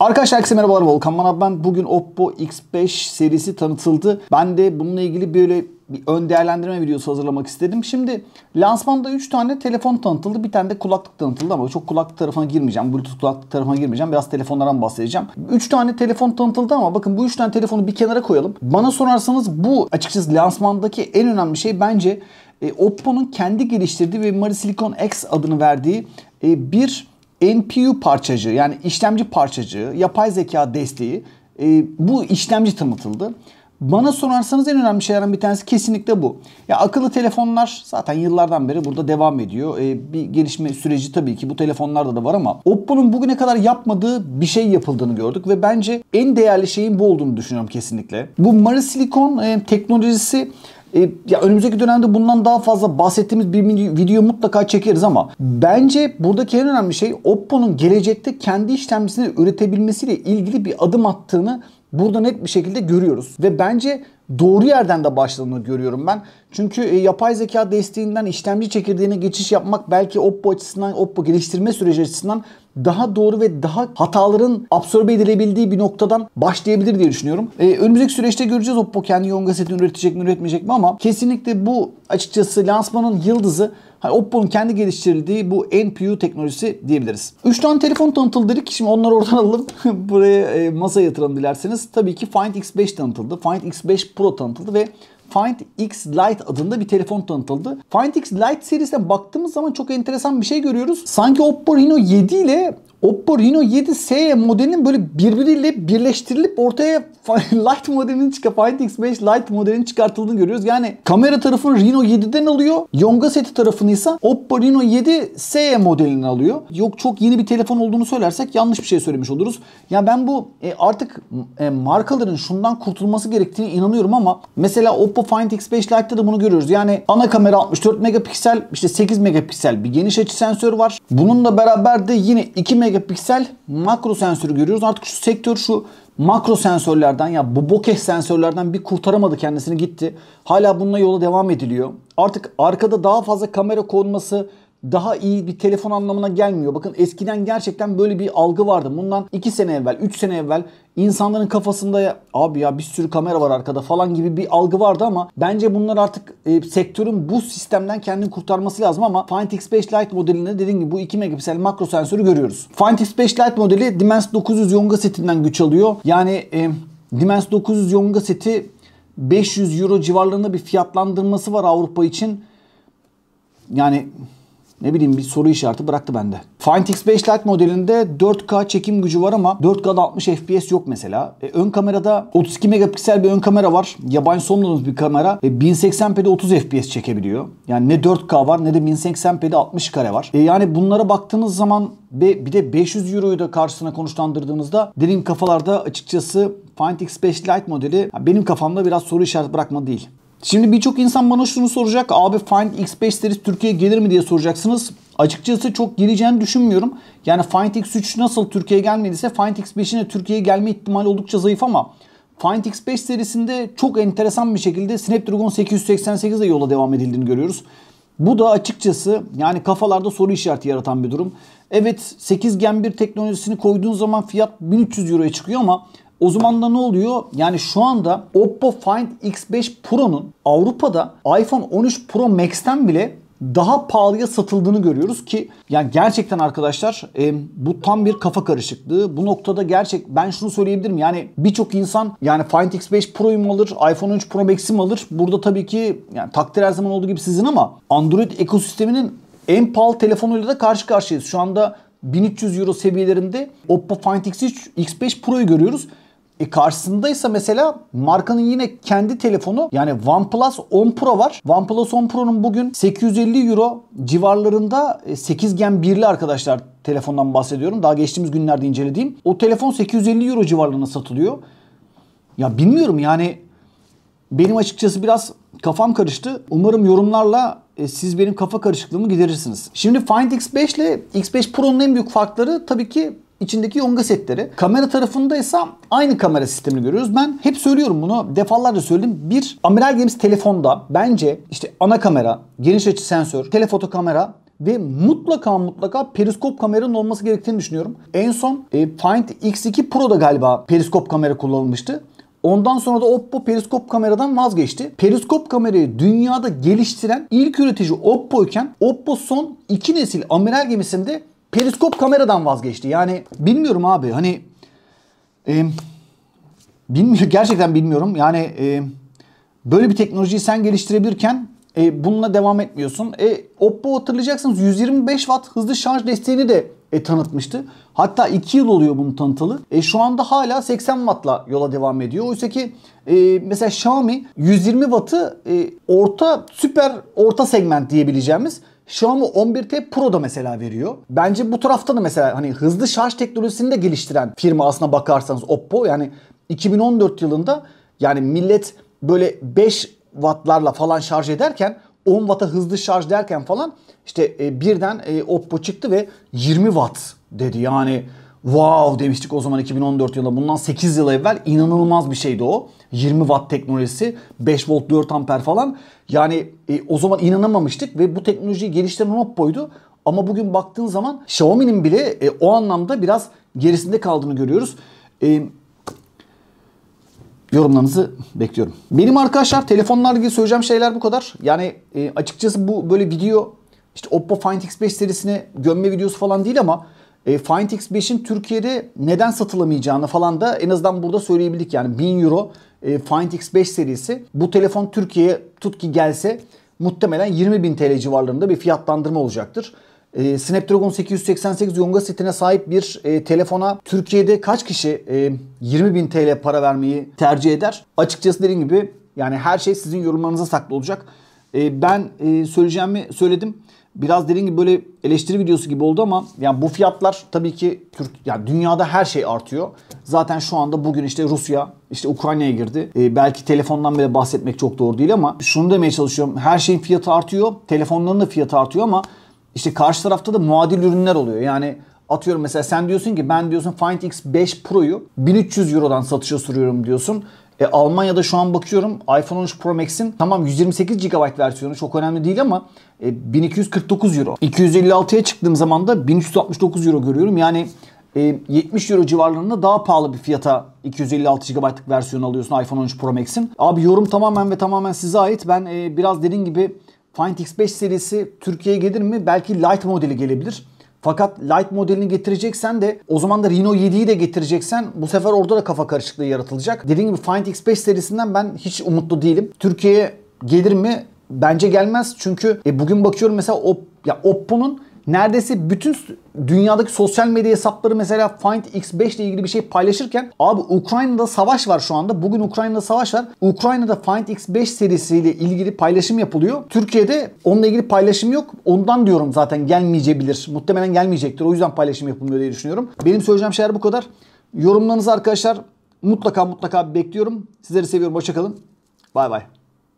Arkadaşlar herkese merhabalar Volkan Manav ben. Bugün Oppo X5 serisi tanıtıldı. Ben de bununla ilgili böyle bir ön değerlendirme videosu hazırlamak istedim. Şimdi lansmanda 3 tane telefon tanıtıldı. Bir tane de kulaklık tanıtıldı ama çok kulaklık tarafına girmeyeceğim. Bluetooth kulaklık tarafına girmeyeceğim. Biraz telefonlardan bahsedeceğim. 3 tane telefon tanıtıldı ama bakın bu 3 tane telefonu bir kenara koyalım. Bana sorarsanız bu açıkçası lansmandaki en önemli şey bence e, Oppo'nun kendi geliştirdiği ve X adını verdiği e, bir NPU parçacığı yani işlemci parçacığı, yapay zeka desteği e, bu işlemci tanıtıldı. Bana sorarsanız en önemli şeylerden bir tanesi kesinlikle bu. Ya akıllı telefonlar zaten yıllardan beri burada devam ediyor. Ee, bir gelişme süreci tabii ki bu telefonlarda da var ama Oppo'nun bugüne kadar yapmadığı bir şey yapıldığını gördük ve bence en değerli şeyin bu olduğunu düşünüyorum kesinlikle. Bu Mari Silikon e, teknolojisi e, ya önümüzdeki dönemde bundan daha fazla bahsettiğimiz bir video mutlaka çekeriz ama bence buradaki en önemli şey Oppo'nun gelecekte kendi işlemcisini üretebilmesiyle ilgili bir adım attığını burada net bir şekilde görüyoruz. Ve bence doğru yerden de başladığını görüyorum ben. Çünkü e, yapay zeka desteğinden işlemci çekirdeğine geçiş yapmak belki Oppo açısından, Oppo geliştirme süreci açısından daha doğru ve daha hataların absorbe edilebildiği bir noktadan başlayabilir diye düşünüyorum. Ee, önümüzdeki süreçte göreceğiz Oppo kendi yoğun setini üretecek mi üretmeyecek mi ama kesinlikle bu açıkçası lansmanın yıldızı Hani Oppo'nun kendi geliştirildiği bu NPU teknolojisi diyebiliriz. 3 tane telefon tanıtıldı dedik. Şimdi onları oradan alalım. Buraya e, masaya yatıralım dilerseniz. Tabii ki Find X5 tanıtıldı. Find X5 Pro tanıtıldı ve Find X Lite adında bir telefon tanıtıldı. Find X Lite serisine baktığımız zaman çok enteresan bir şey görüyoruz. Sanki Oppo Reno 7 ile Oppo Reno 7S modelinin böyle birbiriyle birleştirilip ortaya light modelinin çıkıp Find X5 Lite modelinin çıkartıldığını görüyoruz. Yani kamera tarafını Reno 7'den alıyor. Yonga seti tarafını ise Oppo Reno 7S modelini alıyor. Yok çok yeni bir telefon olduğunu söylersek yanlış bir şey söylemiş oluruz. Ya ben bu e, artık e, markaların şundan kurtulması gerektiğine inanıyorum ama mesela Oppo Find X5 Lite'da da bunu görüyoruz. Yani ana kamera 64 megapiksel, işte 8 megapiksel bir geniş açı sensör var. Bununla beraber de yine 2 megapiksel megapiksel makro sensörü görüyoruz. Artık şu sektör şu makro sensörlerden ya bu bokeh sensörlerden bir kurtaramadı kendisini gitti. Hala bununla yola devam ediliyor. Artık arkada daha fazla kamera konması daha iyi bir telefon anlamına gelmiyor. Bakın eskiden gerçekten böyle bir algı vardı. Bundan 2 sene evvel, 3 sene evvel insanların kafasında ya, abi ya bir sürü kamera var arkada falan gibi bir algı vardı ama bence bunlar artık e, sektörün bu sistemden kendini kurtarması lazım ama Find X5 Lite modelinde dediğim gibi bu 2 megapiksel makro sensörü görüyoruz. Find X5 Lite modeli Dimensity 900 yonga setinden güç alıyor. Yani e, Dimensity 900 yonga seti 500 euro civarlarında bir fiyatlandırması var Avrupa için. Yani ne bileyim bir soru işareti bıraktı bende. Find X5 Lite modelinde 4K çekim gücü var ama 4K'da 60 FPS yok mesela. E, ön kamerada 32 megapiksel bir ön kamera var. Yabancı sonladığımız bir kamera. E, 1080p'de 30 FPS çekebiliyor. Yani ne 4K var ne de 1080p'de 60 kare var. E, yani bunlara baktığınız zaman ve bir de 500 Euro'yu da karşısına konuşlandırdığınızda dediğim kafalarda açıkçası Find X5 Lite modeli benim kafamda biraz soru işareti bırakma değil. Şimdi birçok insan bana şunu soracak. Abi Find X5 serisi Türkiye'ye gelir mi diye soracaksınız. Açıkçası çok geleceğini düşünmüyorum. Yani Find X3 nasıl Türkiye'ye gelmediyse Find X5'in de Türkiye'ye gelme ihtimali oldukça zayıf ama Find X5 serisinde çok enteresan bir şekilde Snapdragon 888 ile yola devam edildiğini görüyoruz. Bu da açıkçası yani kafalarda soru işareti yaratan bir durum. Evet 8 Gen 1 teknolojisini koyduğun zaman fiyat 1300 Euro'ya çıkıyor ama o zaman da ne oluyor? Yani şu anda Oppo Find X5 Pro'nun Avrupa'da iPhone 13 Pro Max'ten bile daha pahalıya satıldığını görüyoruz ki yani gerçekten arkadaşlar e, bu tam bir kafa karışıklığı. Bu noktada gerçek ben şunu söyleyebilirim yani birçok insan yani Find X5 Pro'yu mu alır, iPhone 13 Pro Max'i mi alır? Burada tabii ki yani takdir her zaman olduğu gibi sizin ama Android ekosisteminin en pahalı telefonuyla da karşı karşıyayız. Şu anda 1300 euro seviyelerinde Oppo Find X3, X5 Pro'yu görüyoruz. E karşısındaysa mesela markanın yine kendi telefonu yani OnePlus 10 Pro var. OnePlus 10 Pro'nun bugün 850 Euro civarlarında 8 e, Gen 1'li arkadaşlar telefondan bahsediyorum. Daha geçtiğimiz günlerde incelediğim. O telefon 850 Euro civarlarına satılıyor. Ya bilmiyorum yani benim açıkçası biraz kafam karıştı. Umarım yorumlarla e, siz benim kafa karışıklığımı giderirsiniz. Şimdi Find X5 ile X5 Pro'nun en büyük farkları tabii ki içindeki yonga setleri. Kamera tarafında ise aynı kamera sistemini görüyoruz. Ben hep söylüyorum bunu defalarca söyledim. Bir Amiral Gemisi telefonda bence işte ana kamera, geniş açı sensör, telefoto kamera ve mutlaka mutlaka periskop kameranın olması gerektiğini düşünüyorum. En son e, Find X2 Pro'da galiba periskop kamera kullanılmıştı. Ondan sonra da Oppo periskop kameradan vazgeçti. Periskop kamerayı dünyada geliştiren ilk üretici Oppo iken Oppo son iki nesil amiral gemisinde periskop kameradan vazgeçti. Yani bilmiyorum abi hani e, bilmiyorum gerçekten bilmiyorum. Yani e, böyle bir teknolojiyi sen geliştirebilirken e, bununla devam etmiyorsun. E, Oppo hatırlayacaksınız 125 watt hızlı şarj desteğini de e, tanıtmıştı. Hatta 2 yıl oluyor bunu tanıtalı. E, şu anda hala 80 wattla yola devam ediyor. Oysa ki e, mesela Xiaomi 120 wattı e, orta süper orta segment diyebileceğimiz Xiaomi 11T Pro'da mesela veriyor. Bence bu tarafta da mesela hani hızlı şarj teknolojisini de geliştiren firma aslına bakarsanız Oppo yani 2014 yılında yani millet böyle 5 wattlarla falan şarj ederken 10 watt'a hızlı şarj derken falan işte e, birden e, Oppo çıktı ve 20 watt dedi. Yani wow demiştik o zaman 2014 yılında. Bundan 8 yıl evvel inanılmaz bir şeydi o. 20 watt teknolojisi, 5 volt 4 amper falan. Yani e, o zaman inanamamıştık ve bu teknolojiyi geliştiren Oppo'ydu. Ama bugün baktığın zaman Xiaomi'nin bile e, o anlamda biraz gerisinde kaldığını görüyoruz. E, yorumlarınızı bekliyorum. Benim arkadaşlar telefonlarla ilgili söyleyeceğim şeyler bu kadar. Yani e, açıkçası bu böyle video işte Oppo Find X5 serisine gömme videosu falan değil ama e, Find X5'in Türkiye'de neden satılamayacağını falan da en azından burada söyleyebildik. Yani 1000 euro e, Find X5 serisi bu telefon Türkiye'ye tut ki gelse muhtemelen 20.000 TL civarlarında bir fiyatlandırma olacaktır. E, Snapdragon 888 Yonga setine sahip bir e, telefona Türkiye'de kaç kişi e, 20.000 TL para vermeyi tercih eder? Açıkçası dediğim gibi yani her şey sizin yorumlarınıza saklı olacak. E, ben e, söyleyeceğimi söyledim biraz dediğim gibi böyle eleştiri videosu gibi oldu ama yani bu fiyatlar tabii ki Türk yani dünyada her şey artıyor. Zaten şu anda bugün işte Rusya işte Ukrayna'ya girdi. E, belki telefondan bile bahsetmek çok doğru değil ama şunu demeye çalışıyorum. Her şeyin fiyatı artıyor. Telefonların da fiyatı artıyor ama işte karşı tarafta da muadil ürünler oluyor. Yani Atıyorum mesela sen diyorsun ki ben diyorsun Find X5 Pro'yu 1300 Euro'dan satışa sürüyorum diyorsun. E, Almanya'da şu an bakıyorum iPhone 13 Pro Max'in tamam 128 GB versiyonu çok önemli değil ama e, 1249 Euro. 256'ya çıktığım zaman da 1369 Euro görüyorum. Yani e, 70 Euro civarlarında daha pahalı bir fiyata 256 GB'lık versiyonu alıyorsun iPhone 13 Pro Max'in. Abi yorum tamamen ve tamamen size ait. Ben e, biraz dediğim gibi Find X5 serisi Türkiye'ye gelir mi? Belki Lite modeli gelebilir. Fakat Light modelini getireceksen de o zaman da Reno 7'yi de getireceksen bu sefer orada da kafa karışıklığı yaratılacak. Dediğim gibi Find X5 serisinden ben hiç umutlu değilim. Türkiye'ye gelir mi? Bence gelmez çünkü e, bugün bakıyorum mesela Op, ya Oppo'nun neredeyse bütün dünyadaki sosyal medya hesapları mesela Find X5 ile ilgili bir şey paylaşırken abi Ukrayna'da savaş var şu anda. Bugün Ukrayna'da savaş var. Ukrayna'da Find X5 serisiyle ilgili paylaşım yapılıyor. Türkiye'de onunla ilgili paylaşım yok. Ondan diyorum zaten gelmeyecebilir. Muhtemelen gelmeyecektir. O yüzden paylaşım yapılmıyor diye düşünüyorum. Benim söyleyeceğim şeyler bu kadar. Yorumlarınızı arkadaşlar mutlaka mutlaka bekliyorum. Sizleri seviyorum. Hoşçakalın. Bay bay.